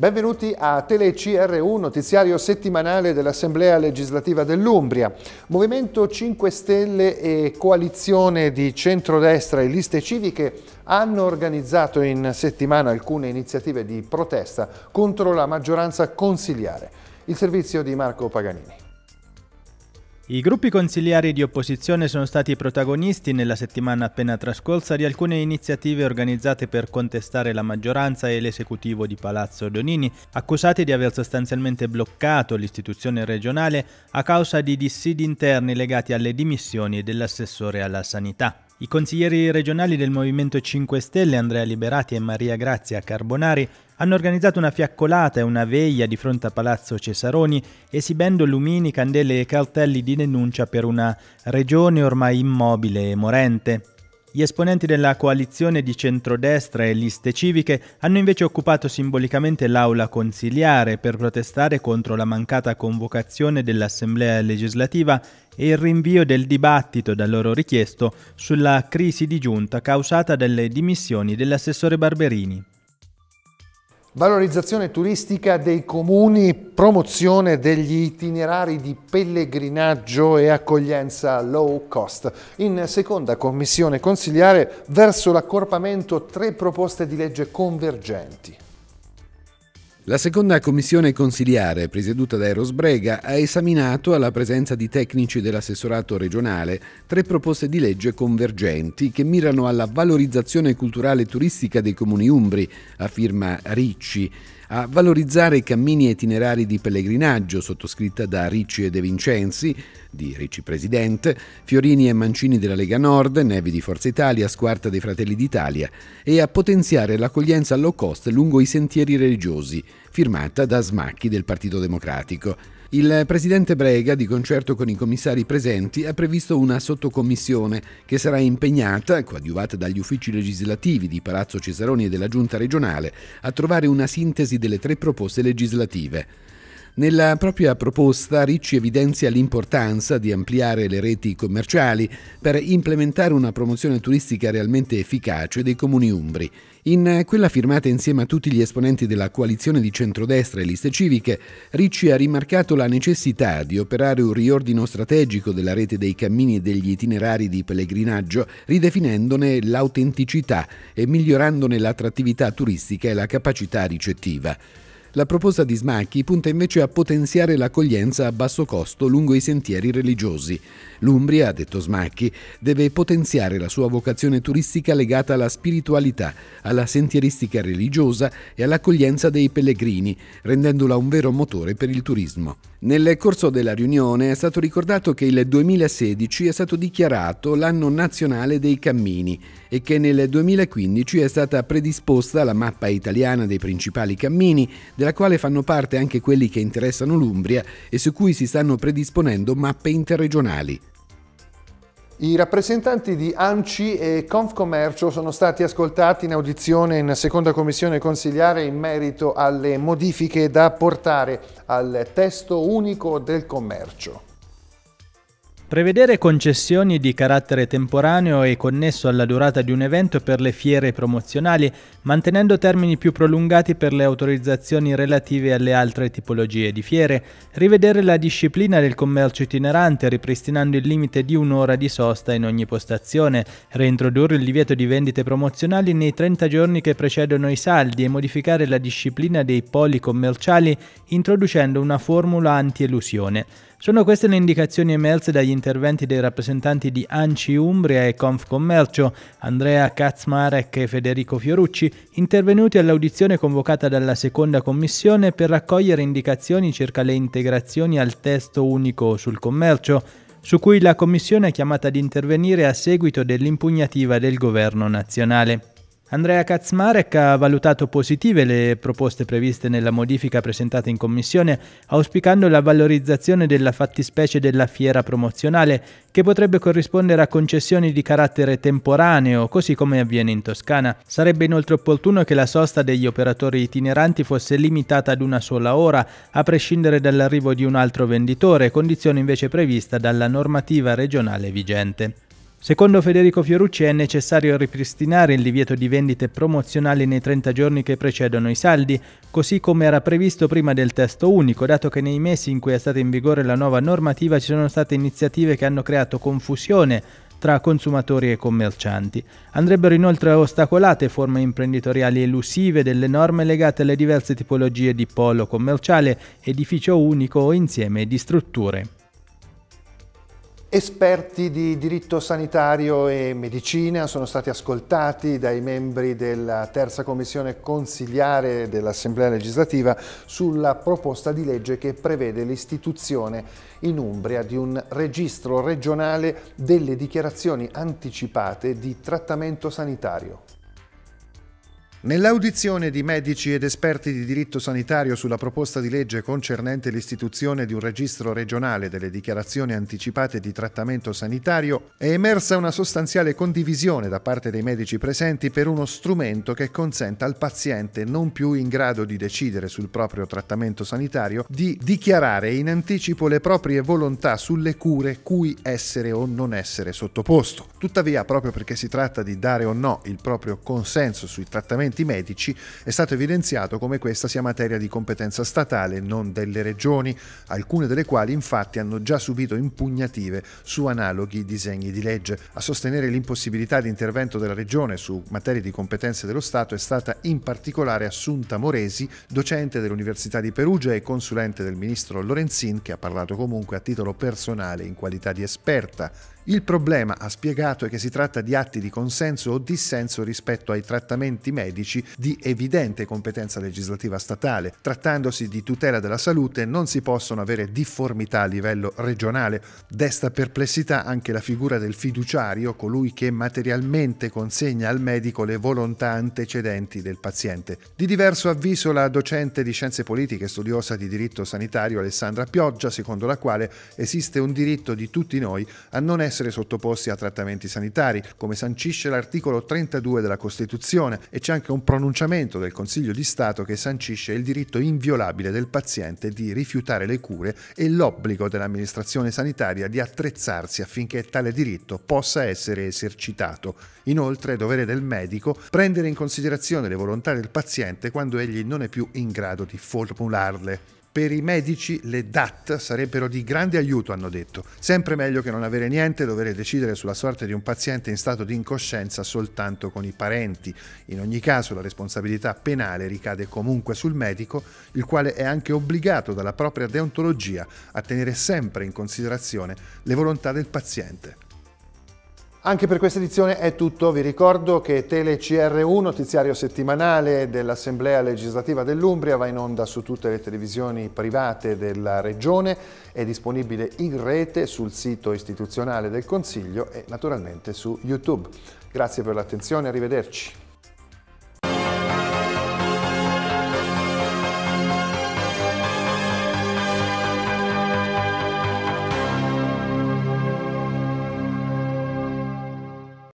Benvenuti a TeleCRU, notiziario settimanale dell'Assemblea legislativa dell'Umbria. Movimento 5 Stelle e coalizione di centrodestra e liste civiche hanno organizzato in settimana alcune iniziative di protesta contro la maggioranza consiliare. Il servizio di Marco Paganini. I gruppi consigliari di opposizione sono stati protagonisti nella settimana appena trascorsa di alcune iniziative organizzate per contestare la maggioranza e l'esecutivo di Palazzo Donini, accusati di aver sostanzialmente bloccato l'istituzione regionale a causa di dissidi interni legati alle dimissioni dell'assessore alla sanità. I consiglieri regionali del Movimento 5 Stelle Andrea Liberati e Maria Grazia Carbonari hanno organizzato una fiaccolata e una veglia di fronte a Palazzo Cesaroni esibendo lumini, candele e cartelli di denuncia per una regione ormai immobile e morente. Gli esponenti della coalizione di centrodestra e liste civiche hanno invece occupato simbolicamente l'aula consiliare per protestare contro la mancata convocazione dell'Assemblea legislativa e il rinvio del dibattito da loro richiesto sulla crisi di giunta causata dalle dimissioni dell'assessore Barberini. Valorizzazione turistica dei comuni, promozione degli itinerari di pellegrinaggio e accoglienza low cost. In seconda commissione consigliare verso l'accorpamento tre proposte di legge convergenti. La seconda commissione consiliare, presieduta da Eros Brega, ha esaminato, alla presenza di tecnici dell'assessorato regionale, tre proposte di legge convergenti che mirano alla valorizzazione culturale e turistica dei comuni umbri, a firma Ricci, a valorizzare i cammini e itinerari di pellegrinaggio, sottoscritta da Ricci e De Vincenzi, di Ricci Presidente, Fiorini e Mancini della Lega Nord, Nevi di Forza Italia, Squarta dei Fratelli d'Italia, e a potenziare l'accoglienza low cost lungo i sentieri religiosi firmata da smacchi del Partito Democratico. Il presidente Brega, di concerto con i commissari presenti, ha previsto una sottocommissione che sarà impegnata, coadiuvata dagli uffici legislativi di Palazzo Cesaroni e della Giunta regionale, a trovare una sintesi delle tre proposte legislative. Nella propria proposta Ricci evidenzia l'importanza di ampliare le reti commerciali per implementare una promozione turistica realmente efficace dei comuni umbri. In quella firmata insieme a tutti gli esponenti della coalizione di centrodestra e liste civiche, Ricci ha rimarcato la necessità di operare un riordino strategico della rete dei cammini e degli itinerari di pellegrinaggio, ridefinendone l'autenticità e migliorandone l'attrattività turistica e la capacità ricettiva. La proposta di Smacchi punta invece a potenziare l'accoglienza a basso costo lungo i sentieri religiosi. L'Umbria, ha detto Smacchi, deve potenziare la sua vocazione turistica legata alla spiritualità, alla sentieristica religiosa e all'accoglienza dei pellegrini, rendendola un vero motore per il turismo. Nel corso della riunione è stato ricordato che il 2016 è stato dichiarato l'anno nazionale dei cammini e che nel 2015 è stata predisposta la mappa italiana dei principali cammini della quale fanno parte anche quelli che interessano l'Umbria e su cui si stanno predisponendo mappe interregionali. I rappresentanti di ANCI e Confcommercio sono stati ascoltati in audizione in seconda commissione consiliare in merito alle modifiche da apportare al testo unico del commercio. Prevedere concessioni di carattere temporaneo e connesso alla durata di un evento per le fiere promozionali, mantenendo termini più prolungati per le autorizzazioni relative alle altre tipologie di fiere, rivedere la disciplina del commercio itinerante ripristinando il limite di un'ora di sosta in ogni postazione, reintrodurre il divieto di vendite promozionali nei 30 giorni che precedono i saldi e modificare la disciplina dei poli commerciali introducendo una formula anti-elusione. Sono queste le indicazioni emerse dagli interventi dei rappresentanti di Anci Umbria e Confcommercio, Andrea Kaczmarek e Federico Fiorucci, intervenuti all'audizione convocata dalla seconda commissione per raccogliere indicazioni circa le integrazioni al testo unico sul commercio, su cui la commissione è chiamata ad intervenire a seguito dell'impugnativa del governo nazionale. Andrea Kaczmarek ha valutato positive le proposte previste nella modifica presentata in commissione, auspicando la valorizzazione della fattispecie della fiera promozionale, che potrebbe corrispondere a concessioni di carattere temporaneo, così come avviene in Toscana. Sarebbe inoltre opportuno che la sosta degli operatori itineranti fosse limitata ad una sola ora, a prescindere dall'arrivo di un altro venditore, condizione invece prevista dalla normativa regionale vigente. Secondo Federico Fiorucci è necessario ripristinare il divieto di vendite promozionali nei 30 giorni che precedono i saldi, così come era previsto prima del testo unico, dato che nei mesi in cui è stata in vigore la nuova normativa ci sono state iniziative che hanno creato confusione tra consumatori e commercianti. Andrebbero inoltre ostacolate forme imprenditoriali elusive delle norme legate alle diverse tipologie di polo commerciale, edificio unico o insieme di strutture. Esperti di diritto sanitario e medicina sono stati ascoltati dai membri della terza commissione consigliare dell'Assemblea legislativa sulla proposta di legge che prevede l'istituzione in Umbria di un registro regionale delle dichiarazioni anticipate di trattamento sanitario. Nell'audizione di medici ed esperti di diritto sanitario sulla proposta di legge concernente l'istituzione di un registro regionale delle dichiarazioni anticipate di trattamento sanitario, è emersa una sostanziale condivisione da parte dei medici presenti per uno strumento che consenta al paziente non più in grado di decidere sul proprio trattamento sanitario di dichiarare in anticipo le proprie volontà sulle cure cui essere o non essere sottoposto. Tuttavia, proprio perché si tratta di dare o no il proprio consenso sui trattamenti interventi medici, è stato evidenziato come questa sia materia di competenza statale non delle regioni, alcune delle quali infatti hanno già subito impugnative su analoghi disegni di legge. A sostenere l'impossibilità di intervento della regione su materie di competenze dello Stato è stata in particolare Assunta Moresi, docente dell'Università di Perugia e consulente del ministro Lorenzin, che ha parlato comunque a titolo personale in qualità di esperta il problema, ha spiegato, è che si tratta di atti di consenso o dissenso rispetto ai trattamenti medici di evidente competenza legislativa statale. Trattandosi di tutela della salute non si possono avere difformità a livello regionale. Desta perplessità anche la figura del fiduciario, colui che materialmente consegna al medico le volontà antecedenti del paziente. Di diverso avviso la docente di scienze politiche e studiosa di diritto sanitario Alessandra Pioggia, secondo la quale esiste un diritto di tutti noi a non essere essere sottoposti a trattamenti sanitari, come sancisce l'articolo 32 della Costituzione e c'è anche un pronunciamento del Consiglio di Stato che sancisce il diritto inviolabile del paziente di rifiutare le cure e l'obbligo dell'amministrazione sanitaria di attrezzarsi affinché tale diritto possa essere esercitato. Inoltre è dovere del medico prendere in considerazione le volontà del paziente quando egli non è più in grado di formularle. Per i medici le DAT sarebbero di grande aiuto, hanno detto. Sempre meglio che non avere niente e dover decidere sulla sorte di un paziente in stato di incoscienza soltanto con i parenti. In ogni caso la responsabilità penale ricade comunque sul medico, il quale è anche obbligato dalla propria deontologia a tenere sempre in considerazione le volontà del paziente. Anche per questa edizione è tutto, vi ricordo che TeleCR1, notiziario settimanale dell'Assemblea legislativa dell'Umbria, va in onda su tutte le televisioni private della Regione, è disponibile in rete sul sito istituzionale del Consiglio e naturalmente su YouTube. Grazie per l'attenzione, arrivederci.